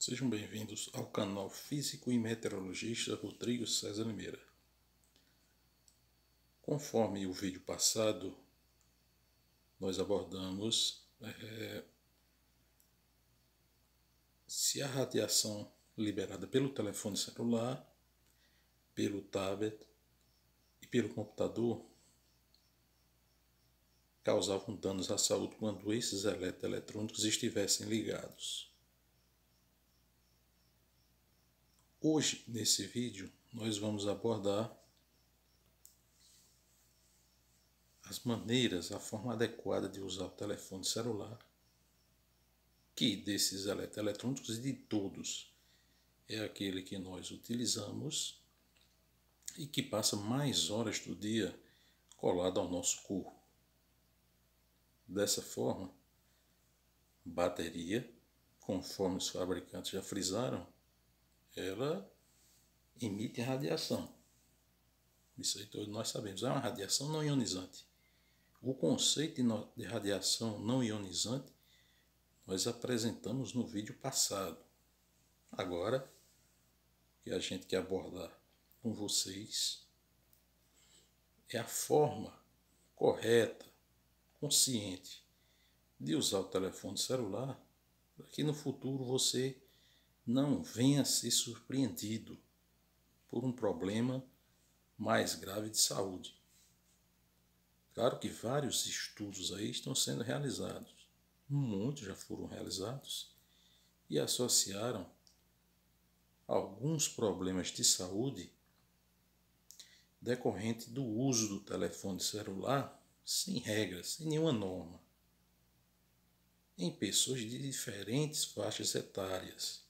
Sejam bem-vindos ao canal Físico e Meteorologista Rodrigo César Limeira. Conforme o vídeo passado, nós abordamos é, se a radiação liberada pelo telefone celular, pelo tablet e pelo computador causavam danos à saúde quando esses eletroeletrônicos estivessem ligados. Hoje, nesse vídeo, nós vamos abordar as maneiras, a forma adequada de usar o telefone celular, que desses eletrônicos e de todos é aquele que nós utilizamos e que passa mais horas do dia colado ao nosso corpo. Dessa forma, bateria, conforme os fabricantes já frisaram, ela emite radiação. Isso aí todos nós sabemos. É uma radiação não ionizante. O conceito de radiação não ionizante nós apresentamos no vídeo passado. Agora, o que a gente quer abordar com vocês é a forma correta, consciente, de usar o telefone celular para que no futuro você não venha ser surpreendido por um problema mais grave de saúde. Claro que vários estudos aí estão sendo realizados, muitos já foram realizados e associaram alguns problemas de saúde decorrente do uso do telefone celular sem regras, sem nenhuma norma, em pessoas de diferentes faixas etárias.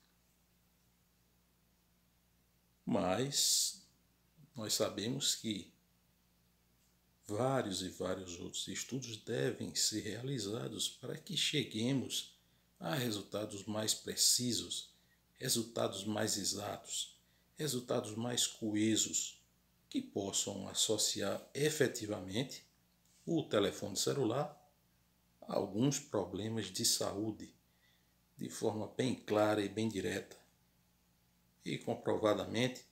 Mas nós sabemos que vários e vários outros estudos devem ser realizados para que cheguemos a resultados mais precisos, resultados mais exatos, resultados mais coesos, que possam associar efetivamente o telefone celular a alguns problemas de saúde, de forma bem clara e bem direta, e comprovadamente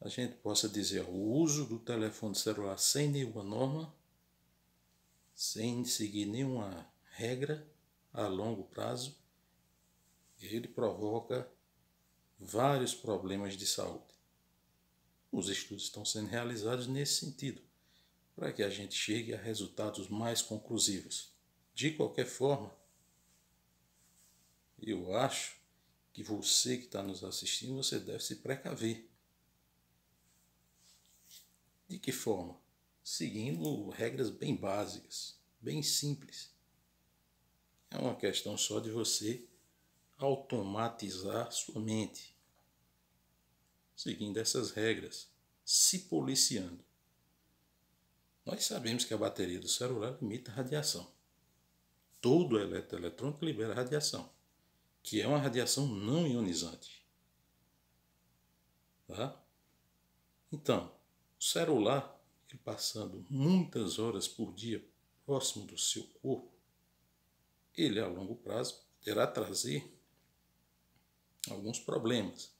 a gente possa dizer o uso do telefone celular sem nenhuma norma, sem seguir nenhuma regra a longo prazo, ele provoca vários problemas de saúde. Os estudos estão sendo realizados nesse sentido, para que a gente chegue a resultados mais conclusivos. De qualquer forma, eu acho que você que está nos assistindo, você deve se precaver. De que forma? Seguindo regras bem básicas, bem simples. É uma questão só de você automatizar sua mente, seguindo essas regras, se policiando. Nós sabemos que a bateria do celular limita radiação. Todo eletroeletrônico libera radiação que é uma radiação não ionizante. Tá? Então, o celular, ele passando muitas horas por dia próximo do seu corpo, ele a longo prazo terá trazer alguns problemas.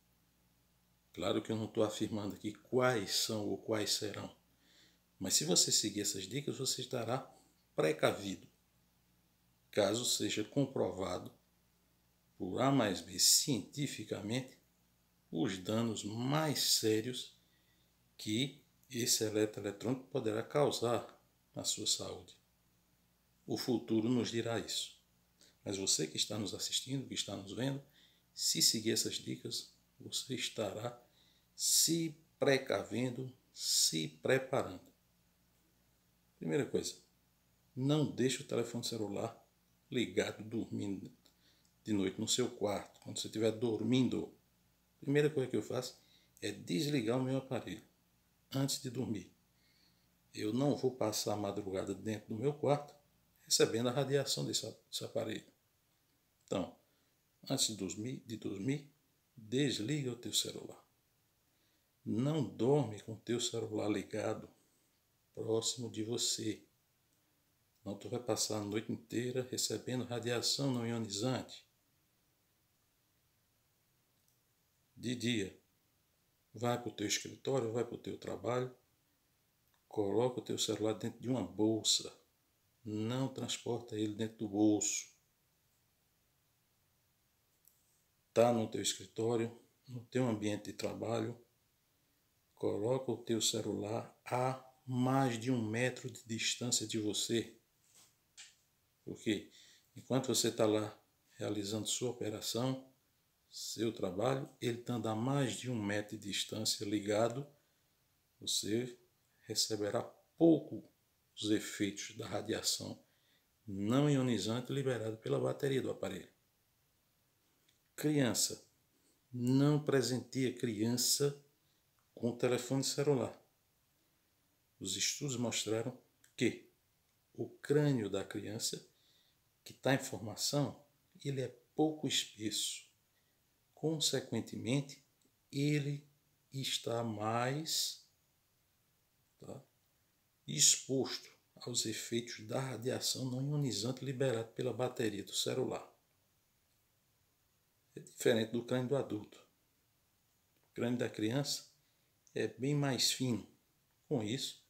Claro que eu não estou afirmando aqui quais são ou quais serão, mas se você seguir essas dicas, você estará precavido, caso seja comprovado por A mais B cientificamente os danos mais sérios que esse eletroeletrônico poderá causar à sua saúde. O futuro nos dirá isso. Mas você que está nos assistindo, que está nos vendo, se seguir essas dicas, você estará se precavendo, se preparando. Primeira coisa, não deixe o telefone celular ligado dormindo de noite no seu quarto, quando você estiver dormindo, a primeira coisa que eu faço é desligar o meu aparelho antes de dormir. Eu não vou passar a madrugada dentro do meu quarto recebendo a radiação desse, aparelho. Então, antes de dormir, de dormir, desliga o teu celular. Não dorme com o teu celular ligado próximo de você. Não tu vai passar a noite inteira recebendo radiação não ionizante. de dia. Vai para o teu escritório, vai para o teu trabalho, coloca o teu celular dentro de uma bolsa. Não transporta ele dentro do bolso. Está no teu escritório, no teu ambiente de trabalho, coloca o teu celular a mais de um metro de distância de você. Porque enquanto você está lá realizando sua operação, seu trabalho, ele estando a mais de um metro de distância ligado, você receberá pouco os efeitos da radiação não ionizante liberada pela bateria do aparelho. Criança. Não presenteia criança com telefone celular. Os estudos mostraram que o crânio da criança, que está em formação, ele é pouco espesso Consequentemente, ele está mais tá, exposto aos efeitos da radiação não ionizante liberada pela bateria do celular. É diferente do crânio do adulto. O crânio da criança é bem mais fino. Com isso,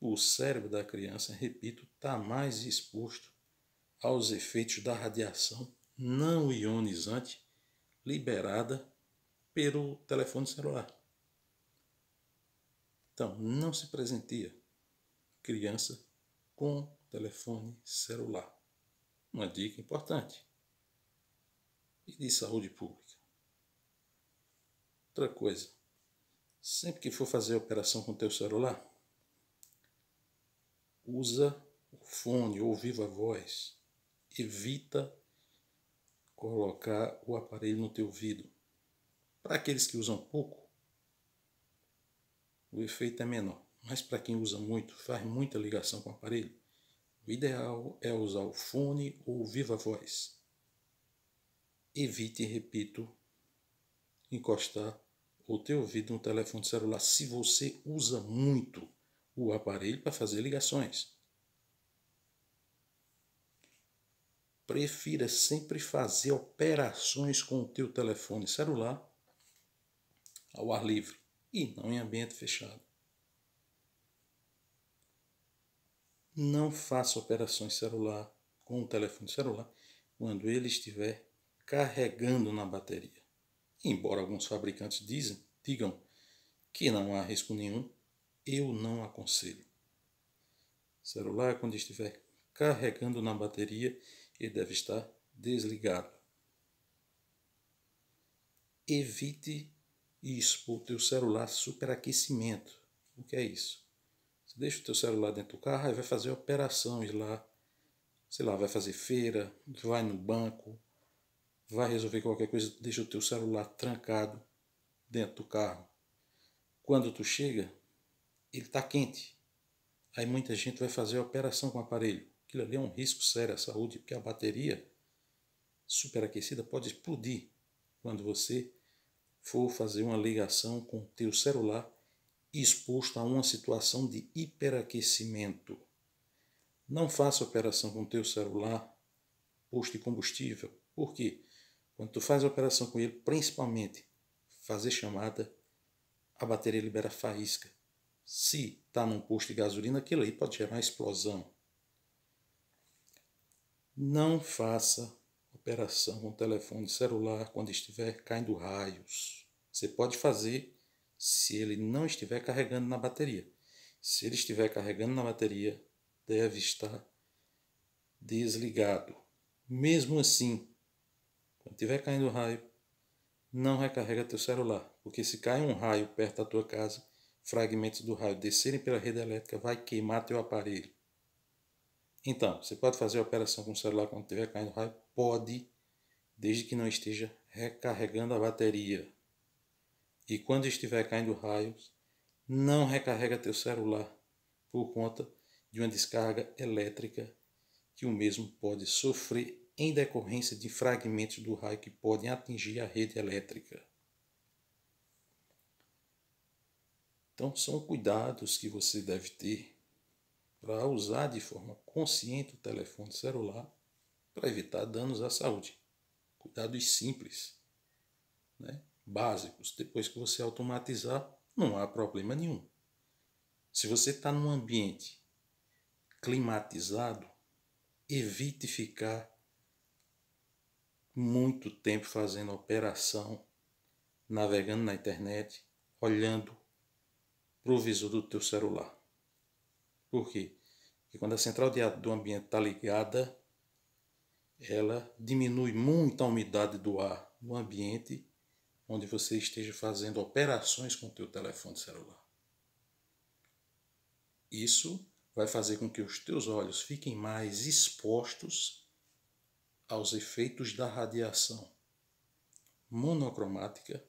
o cérebro da criança, repito, está mais exposto aos efeitos da radiação não ionizante liberada pelo telefone celular. Então, não se presentia criança com telefone celular. Uma dica importante. E de saúde pública. Outra coisa, sempre que for fazer operação com teu celular, usa o fone ou viva voz. Evita colocar o aparelho no teu ouvido. Para aqueles que usam pouco, o efeito é menor. Mas para quem usa muito, faz muita ligação com o aparelho, o ideal é usar o fone ou o viva voz. Evite, repito, encostar o teu ouvido no telefone celular se você usa muito o aparelho para fazer ligações. prefira sempre fazer operações com o teu telefone celular ao ar livre e não em ambiente fechado. Não faça operações celular com o telefone celular quando ele estiver carregando na bateria. Embora alguns fabricantes dizem, digam que não há risco nenhum, eu não aconselho. Celular quando estiver carregando na bateria e deve estar desligado. Evite expor teu celular superaquecimento. O que é isso? Você deixa o teu celular dentro do carro e vai fazer operações lá. Sei lá, vai fazer feira, vai no banco, vai resolver qualquer coisa, deixa o teu celular trancado dentro do carro. Quando tu chega, ele está quente. Aí muita gente vai fazer operação com o aparelho. Aquilo ali é um risco sério à saúde, porque a bateria superaquecida pode explodir quando você for fazer uma ligação com o teu celular exposto a uma situação de hiperaquecimento. Não faça operação com o teu celular posto de combustível. Por quê? Quando tu faz operação com ele, principalmente fazer chamada, a bateria libera faísca. Se está num posto de gasolina, aquilo aí pode gerar explosão. Não faça operação com telefone celular quando estiver caindo raios. Você pode fazer se ele não estiver carregando na bateria. Se ele estiver carregando na bateria, deve estar desligado. Mesmo assim, quando estiver caindo raio, não recarrega teu celular, porque se cai um raio perto da tua casa, fragmentos do raio descerem pela rede elétrica vai queimar teu aparelho. Então, você pode fazer a operação com o celular quando estiver caindo raio? Pode, desde que não esteja recarregando a bateria. E quando estiver caindo raios, não recarrega teu celular por conta de uma descarga elétrica que o mesmo pode sofrer em decorrência de fragmentos do raio que podem atingir a rede elétrica. Então, são cuidados que você deve ter para usar de forma consciente o telefone celular para evitar danos à saúde. Cuidados simples, né? básicos. Depois que você automatizar, não há problema nenhum. Se você está num ambiente climatizado, evite ficar muito tempo fazendo operação, navegando na internet, olhando para o visor do teu celular. Por quê? Porque quando a central de, do ambiente está ligada, ela diminui muito a umidade do ar no ambiente onde você esteja fazendo operações com o teu telefone celular. Isso vai fazer com que os teus olhos fiquem mais expostos aos efeitos da radiação monocromática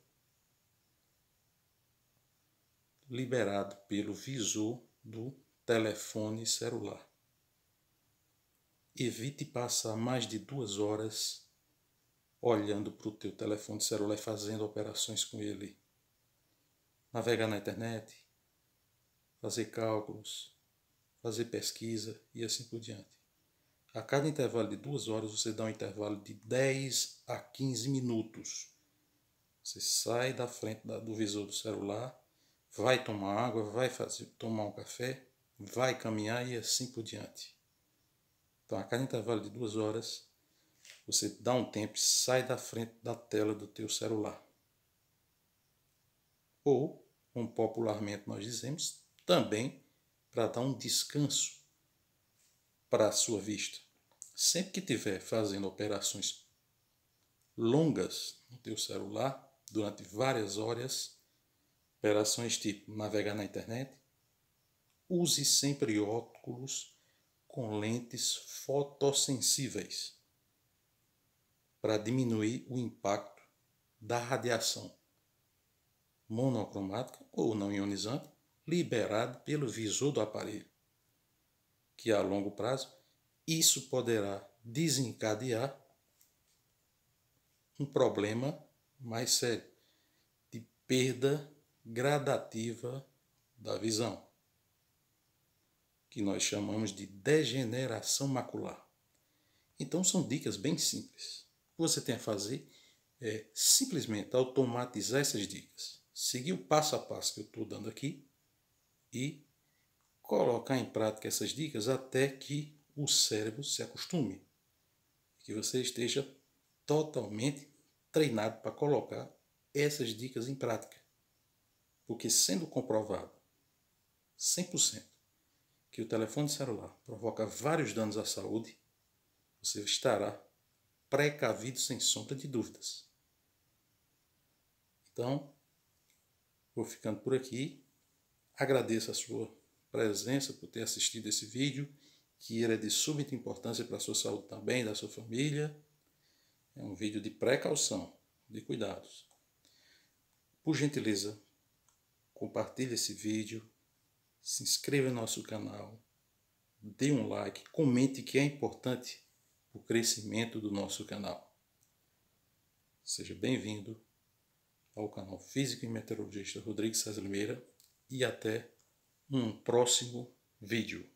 liberado pelo visor do telefone celular. Evite passar mais de duas horas olhando para o teu telefone celular e fazendo operações com ele. Navegar na internet, fazer cálculos, fazer pesquisa e assim por diante. A cada intervalo de duas horas, você dá um intervalo de 10 a 15 minutos. Você sai da frente do visor do celular, vai tomar água, vai fazer, tomar um café vai caminhar e assim por diante. Então, a cada intervalo de duas horas, você dá um tempo e sai da frente da tela do teu celular. Ou, como popularmente nós dizemos, também para dar um descanso para a sua vista. Sempre que tiver fazendo operações longas no teu celular, durante várias horas, operações tipo navegar na internet, Use sempre óculos com lentes fotossensíveis para diminuir o impacto da radiação monocromática ou não ionizante liberada pelo visor do aparelho, que a longo prazo isso poderá desencadear um problema mais sério de perda gradativa da visão que nós chamamos de degeneração macular. Então são dicas bem simples. O que você tem a fazer é simplesmente automatizar essas dicas, seguir o passo a passo que eu estou dando aqui e colocar em prática essas dicas até que o cérebro se acostume, que você esteja totalmente treinado para colocar essas dicas em prática. Porque sendo comprovado 100% que o telefone celular provoca vários danos à saúde, você estará precavido sem sombra de dúvidas. Então, vou ficando por aqui. Agradeço a sua presença por ter assistido esse vídeo, que era é de súbita importância para a sua saúde também, da sua família. É um vídeo de precaução, de cuidados. Por gentileza, compartilhe esse vídeo, se inscreva no nosso canal, dê um like, comente que é importante o crescimento do nosso canal. Seja bem-vindo ao canal Físico e Meteorologista Rodrigues Saz Limeira e até um próximo vídeo.